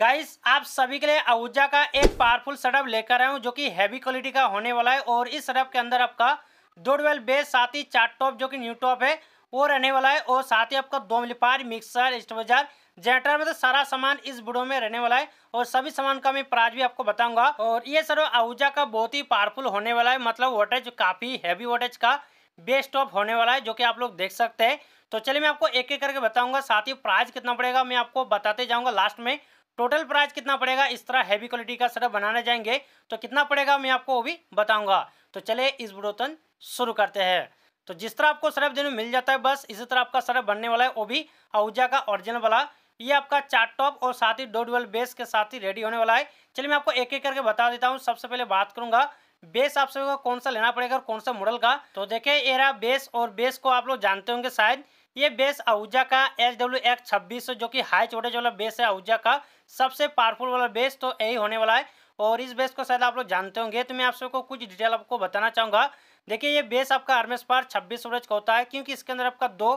guys आप सभी के लिए आहूजा का एक पावरफुल सडप लेकर आया हूँ जो कि हैवी क्वालिटी का होने वाला है और इस सडप के अंदर आपका दो डेल बेस साथ ही चार टॉप जो कि न्यू टॉप है वो रहने वाला है और साथ ही आपका दो मिलपार मिक्सर स्टोजार जनरेटर में तो सारा सामान इस बुडो में रहने वाला है और सभी सामान का मैं प्राइस भी आपको बताऊंगा और ये सर आहूजा का बहुत ही पावरफुल होने वाला है मतलब वोटेज काफ़ी हैवी वोटेज का बेस्ट टॉप होने वाला है जो कि आप लोग देख सकते हैं तो चलिए मैं आपको एक एक करके बताऊंगा साथ ही प्राइस कितना पड़ेगा मैं आपको बताते जाऊंगा लास्ट में टोटल प्राइस कितना पड़ेगा इस तरह हैवी क्वालिटी का सेटअप बनाने जाएंगे तो कितना पड़ेगा मैं आपको वो भी बताऊंगा तो चले इस बुढ़ोतन शुरू करते हैं तो जिस तरह आपको सरफ देने मिल जाता है बस इसी तरह आपका सरफ बनने वाला है वो भी आहूजा का ओरिजिनल वाला ये आपका चार्ट टॉप और साथ ही डोडवेल बेस के साथ ही रेडी होने वाला है चलिए मैं आपको एक एक करके बता देता हूँ सबसे पहले बात करूंगा बेस आप सभी को कौन सा लेना पड़ेगा और कौन सा मॉडल का तो देखिए ये रहा बेस और बेस को आप लोग जानते होंगे शायद ये बेस आहूजा का एच डब्ल्यू एक्स छब्बीस जो कि हाई चोटेज वाला बेस है आहूजा का सबसे पावरफुल वाला बेस तो यही होने वाला है और इस बेस को शायद आप लोग जानते होंगे तो मैं आप सबको कुछ डिटेल आपको बताना चाहूँगा देखिए ये बेस आपका आर्मेस पार छब्बीस वोल्टेज का होता है क्योंकि इसके अंदर आपका दो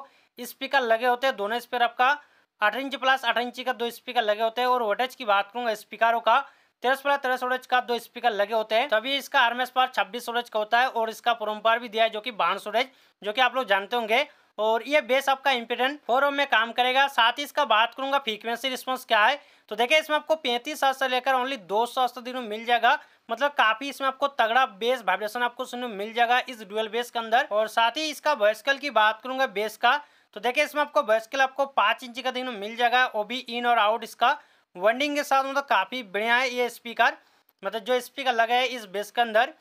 स्पीकर लगे होते हैं दोनों स्पीकर आपका अठारह इंच प्लस अठारह इंची का दो स्पीकर लगे होते हैं और वोटेज की बात करूँगा स्पीकरों का तेरह प्लस तेरह सोलह का दो स्पीकर लगे होते हैं तभी इसका आर्मेस पार छब्बीस सोलह का होता है और इसका प्रोम पार भी दिया है जो कि बाढ़ सोलह जो कि आप लोग जानते होंगे और ये बेस आपका इम्पिडेंट फोर ओम में काम करेगा साथ ही इसका बात करूंगा फ्रीक्वेंसी रिस्पॉन्स क्या है तो देखिए इसमें आपको पैंतीस से लेकर ओनली दो सौ दिनों मिल जाएगा मतलब काफी इसमें आपको तगड़ा बेस वाइब्रेशन आपको सुनने मिल जाएगा इस डुअल बेस के अंदर और साथ ही इसका वॉइसकल की बात करूंगा बेस का तो देखिए इसमें आपको वॉइसकल आपको पांच इंच का दिनों मिल जाएगा वो भी इन और आउट इसका वंडिंग के साथ मतलब काफ़ी बढ़िया है ये स्पीकर मतलब जो स्पीकर लगा है इस बेस के अंदर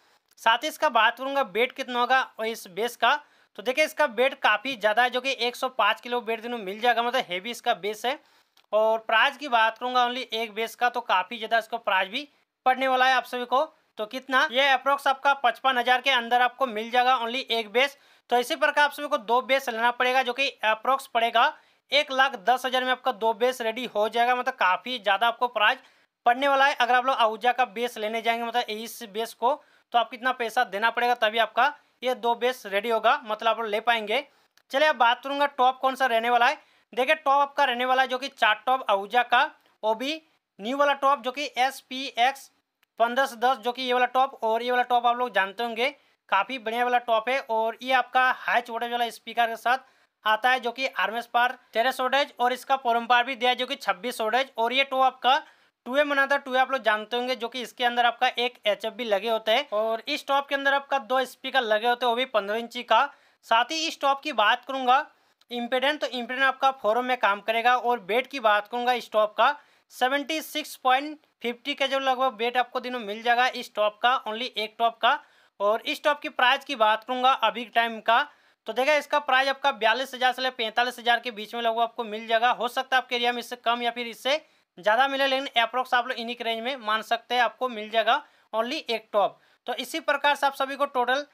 साथ ही इसका बात करूंगा बेट कितना होगा और इस बेस का तो देखिए इसका वेट काफ़ी ज़्यादा है जो कि 105 किलो वेट दिनों मिल जाएगा मतलब हेवी इसका बेस है और प्राइस की बात करूंगा ओनली एक बेस का तो काफ़ी ज़्यादा इसका प्राइस भी पड़ने वाला है आप सभी को तो कितना ये अप्रोक्स आपका पचपन हज़ार के अंदर आपको मिल जाएगा ओनली एक बेस तो इसी प्रकार आप सभी को दो बेस लेना पड़ेगा जो कि अप्रोक्स पड़ेगा एक लाख दस हज़ार में आपका दो बेस रेडी हो जाएगा मतलब काफ़ी ज़्यादा आपको प्राइज पड़ने वाला है अगर आप लोग आहूजा का बेस लेने जाएंगे मतलब इस बेस को तो आप कितना पैसा देना पड़ेगा तभी आपका ये दो बेस रेडी होगा मतलब आप लोग ले पाएंगे चलिए अब बात करूँगा टॉप कौन सा रहने वाला है देखिए टॉप आपका रहने वाला है जो कि चार टॉप आहूजा का वो भी न्यू वाला टॉप जो कि एस पी एक्स पंद्रह से दस जो कि ये वाला टॉप और ये वाला टॉप आप लोग जानते होंगे काफ़ी बढ़िया वाला टॉप है और ये आपका हाई चोटेज वाला स्पीकर के साथ आता है जो कि आर्मेस पार तेरह सोडेज और इसका पोरम पार भी दिया है जो कि छब्बीस सोडेज और ये टॉप आपका टू ए मना था टू आप लोग जानते होंगे जो कि इसके अंदर आपका एक एच लगे होते हैं और इस टॉप के अंदर आपका दो स्पीकर लगे होते हैं वो भी पंद्रह इंची का साथ ही इस टॉप की बात करूंगा इम्पेडेंट तो इम्पेडेंट आपका फोरम में काम करेगा और बेट की बात करूंगा इस टॉप का सेवेंटी सिक्स पॉइंट फिफ्टी का जो लगभग बेट आपको दिनों मिल जाएगा इस टॉप का ओनली एक टॉप का और इस टॉप की प्राइस की बात करूंगा अभी टाइम का तो देखा इसका प्राइस आपका बयालीस हज़ार से पैंतालीस हज़ार के बीच में लगभग आपको मिल जाएगा हो सकता है आपके एरिया में इससे कम या फिर इससे ज़्यादा मिले लेकिन अप्रोक्स आप लोग इन्हीं के रेंज में मान सकते हैं आपको मिल जाएगा ओनली एक टॉप तो इसी प्रकार से आप सभी को टोटल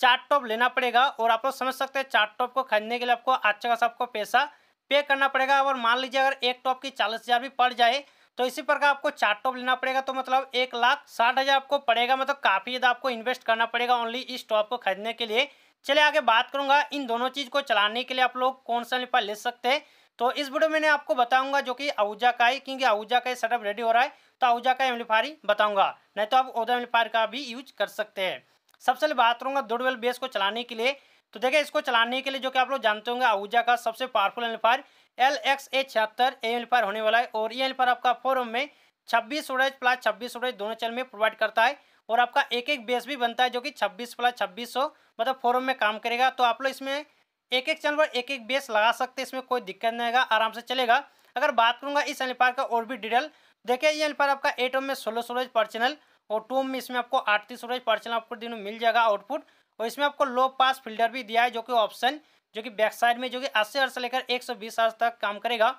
चार टॉप लेना पड़ेगा और आप लोग समझ सकते हैं चार टॉप को खरीदने के लिए आपको अच्छा खासा आपको पैसा पे करना पड़ेगा और मान लीजिए अगर एक टॉप की चालीस हज़ार भी पड़ जाए तो इसी प्रकार आपको चार टॉप लेना पड़ेगा तो मतलब एक लाख साठ हज़ार आपको पड़ेगा मतलब काफ़ी ज़्यादा आपको इन्वेस्ट करना पड़ेगा ओनली इस टॉप को खरीदने के लिए चलिए आगे बात करूंगा इन दोनों चीज़ को चलाने के लिए आप लोग कौन सा लिपा ले सकते हैं तो इस वीडियो में आपको बताऊंगा जो कि आहूजा का है क्योंकि आहूजा का सेटअप रेडी हो रहा है तो आहूजा का एम्लीफायर ही बताऊंगा नहीं तो आप ओदा एम्लीफायर का भी यूज कर सकते हैं सबसे पहले बात करूंगा दुडवेल बेस को चलाने के लिए तो देखिए इसको चलाने के लिए जो कि आप लोग जानते होंगे आहूजा का सबसे powerful amplifier L X A छिहत्तर एम्लीफायर होने वाला है और ये एम्लीफायर आपका फोरम में छब्बीस उड़ाइज प्लस छब्बीस उड़ाइज दोनों चैनल में प्रोवाइड करता है और आपका एक एक बेस भी बनता है जो कि छब्बीस प्लस छब्बीस सौ मतलब फोरम में काम करेगा तो आप लोग इसमें एक एक चैनल पर एक एक बेस लगा सकते हैं इसमें कोई दिक्कत नहीं आएगा आराम से चलेगा अगर बात करूंगा इस एनपायर का और भी डिटेल देखिए ये एनपायर आपका एट ओम में सोलह सोरेज पर चैनल और टू ओम में इसमें आपको अड़तीस सोरेज पर चैनल आपको दिनों मिल जाएगा आउटपुट और इसमें आपको लो पास फिल्टर भी दिया है जो कि ऑप्शन जो कि बैक साइड में जो कि अस्सी हर्स से लेकर एक सौ तक काम करेगा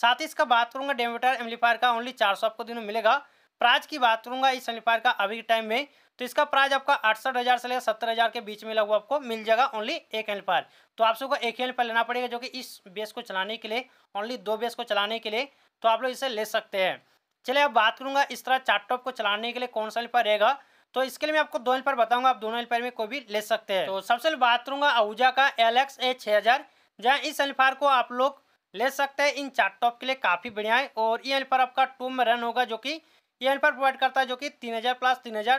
साथ ही इसका बात करूँगा डेमोटर एम्पलीफायर का ओनली चार सौ आपको दिनों मिलेगा प्राइज की बात करूंगा इस सैनिफायर का अभी टाइम में तो इसका प्राइज आपका अड़सठ हज़ार से लेकर सत्तर हज़ार के बीच में लगभग आपको मिल जाएगा ओनली एक हेल्पायर तो आप सबको एक हेल्पर लेना पड़ेगा जो कि इस बेस को चलाने के लिए ओनली दो बेस को चलाने के लिए तो आप लोग इसे ले सकते हैं चलिए अब बात करूंगा इस तरह चार टॉप को चलाने के लिए कौन सा हेल्पर रहेगा तो इसके लिए मैं आपको दो हेल्पर बताऊंगा आप दोनों हेल्पर में कोई भी ले सकते हैं तो सबसे पहले बात करूंगा आहूजा का एल एक्स ए छः हज़ार जहाँ इस हेल्पर को आप लोग ले सकते हैं इन चार टॉप के लिए काफ़ी बढ़िया है और ये हेल्पर आपका टू में रन होगा जो कि ये हेल्पर प्रोवाइड करता है जो कि तीन हज़ार प्लस तीन हज़ार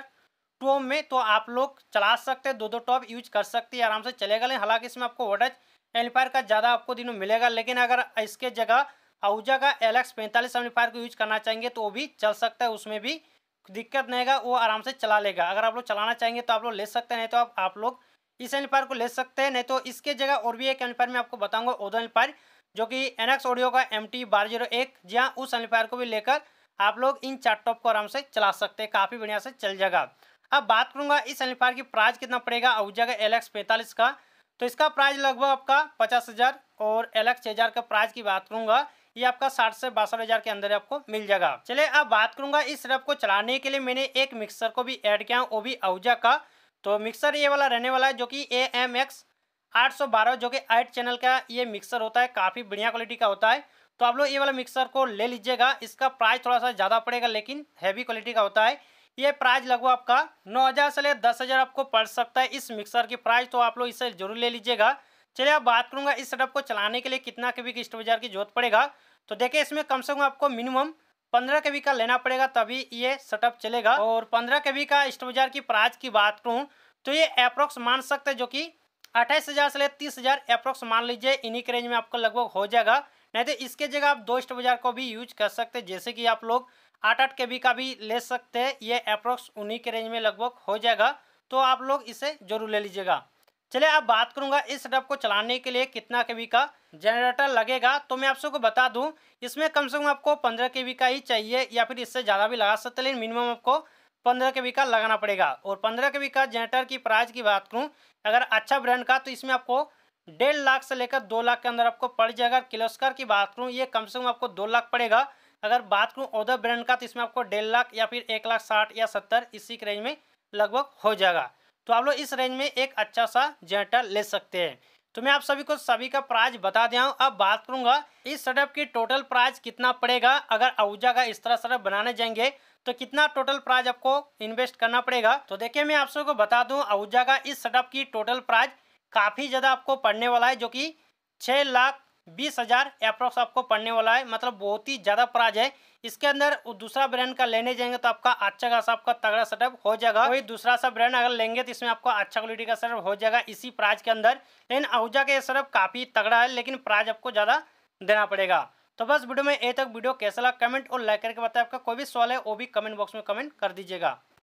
टोम में तो आप लोग चला सकते हैं दो दो टॉप यूज कर सकते हैं आराम से चलेगा लेकिन हालांकि इसमें आपको वोटेज एम्पलीफायर का ज़्यादा आपको दिनों मिलेगा लेकिन अगर इसके जगह आउजा का एल एक्स पैंतालीस एम्पलीफायर को यूज करना चाहेंगे तो वो भी चल सकता है उसमें भी दिक्कत नहीं आएगा वो आराम से चला लेगा अगर आप लोग चलाना चाहेंगे तो आप लोग ले सकते हैं नहीं तो आप, आप लोग इस एम्पलीफायर को ले सकते हैं नहीं तो इसके जगह और भी एक एम्पलीफायर में आपको बताऊँगा ओदो एम्पलीफायर जो कि एनएक्स ऑडियो का एम टी बारह जीरो एक जी हाँ उस एम्पलीफायर को भी लेकर आप लोग इन चार टॉप को आराम से चला सकते हैं काफ़ी बढ़िया से चल जाएगा अब बात करूंगा इस एलिफायर की प्राइस कितना पड़ेगा और जगह एल एक्स पैंतालीस का तो इसका प्राइस लगभग आपका पचास हज़ार और एल एक्स हजार का प्राइस की बात करूंगा ये आपका साठ से बासठ हज़ार के अंदर आपको मिल जाएगा चलिए अब बात करूंगा इस रब को चलाने के लिए मैंने एक मिक्सर को भी ऐड किया वो भी औजा का तो मिक्सर ये वाला रहने वाला है जो कि ए एम एक्स आठ सौ बारह जो कि आठ चैनल का ये मिक्सर होता है काफ़ी बढ़िया क्वालिटी का होता है तो आप लोग ये वाला मिक्सर को ले लीजिएगा इसका प्राइस थोड़ा सा ज़्यादा पड़ेगा लेकिन हैवी क्वालिटी का होता है ये प्राइस लगभग आपका नौ हज़ार से ले दस हज़ार आपको पड़ सकता है इस मिक्सर की प्राइस तो आप लोग इसे जरूर ले लीजिएगा चलिए अब बात करूँगा इस सेटअप को चलाने के लिए कितना के बी की स्टोरेजर की जरूरत पड़ेगा तो देखिए इसमें कम से कम आपको मिनिमम पंद्रह के बी का लेना पड़ेगा तभी ये सेटअप चलेगा और पंद्रह के बी का बाजार की प्राइस की बात करूँ तो ये अप्रोक्स मान सकते हैं जो कि अट्ठाईस हज़ार से ले तीस हज़ार अप्रोक्स मान लीजिए इन्हीं के रेंज में आपको लगभग हो जाएगा नहीं तो इसके जगह आप दो बाजार को भी यूज कर सकते हैं जैसे कि आप लोग आठ आठ के बी का भी ले सकते हैं ये अप्रोक्स उन्हीं के रेंज में लगभग हो जाएगा तो आप लोग इसे जरूर ले लीजिएगा चलिए अब बात करूंगा इस सेटअप को चलाने के लिए कितना के का जनरेटर लगेगा तो मैं आप सबको बता दूं इसमें कम से कम आपको पंद्रह के का ही चाहिए या फिर इससे ज़्यादा भी लगा सकते लेकिन मिनिमम आपको पंद्रह के का लगाना पड़ेगा और पंद्रह के का जनरेटर की प्राइस की बात करूँ अगर अच्छा ब्रांड का तो इसमें आपको डेढ़ लाख से लेकर दो लाख के अंदर आपको पड़ जाएगा किलोस्कर की बात करूँ ये कम से कम आपको दो लाख पड़ेगा अगर बात करूँ ओदर ब्रांड का तो इसमें आपको डेढ़ लाख या फिर एक लाख साठ या सत्तर इसी के रेंज में लगभग हो जाएगा तो आप लोग इस रेंज में एक अच्छा सा जनरेटर ले सकते हैं तो मैं आप सभी को सभी का प्राइस बता दिया हूँ अब बात करूँगा इस सेटअप की टोटल प्राइस कितना पड़ेगा अगर अहूजा का इस तरह सेटअप बनाने जाएंगे तो कितना टोटल प्राइस आपको इन्वेस्ट करना पड़ेगा तो देखिए मैं आप सभी को बता दूँ आहूजा का इस सेटअप की टोटल प्राइस काफ़ी ज़्यादा आपको पढ़ने वाला है जो कि छः लाख बीस हज़ार अप्रोक्स आपको पढ़ने वाला है मतलब बहुत ही ज़्यादा प्राइज है इसके अंदर दूसरा ब्रांड का लेने जाएंगे तो आपका अच्छा खासा आपका तगड़ा सेटअप हो जाएगा वही दूसरा सा ब्रांड अगर लेंगे तो इसमें आपको अच्छा क्वालिटी का सेटअप हो जाएगा इसी प्राइज के अंदर लेकिन आहूजा का ये सेटअप काफ़ी तगड़ा है लेकिन प्राइज आपको ज़्यादा देना पड़ेगा तो बस वीडियो में ए तक वीडियो कैसा लगा कमेंट और लाइक करके बताए आपका कोई भी सवाल है वो भी कमेंट बॉक्स में कमेंट कर दीजिएगा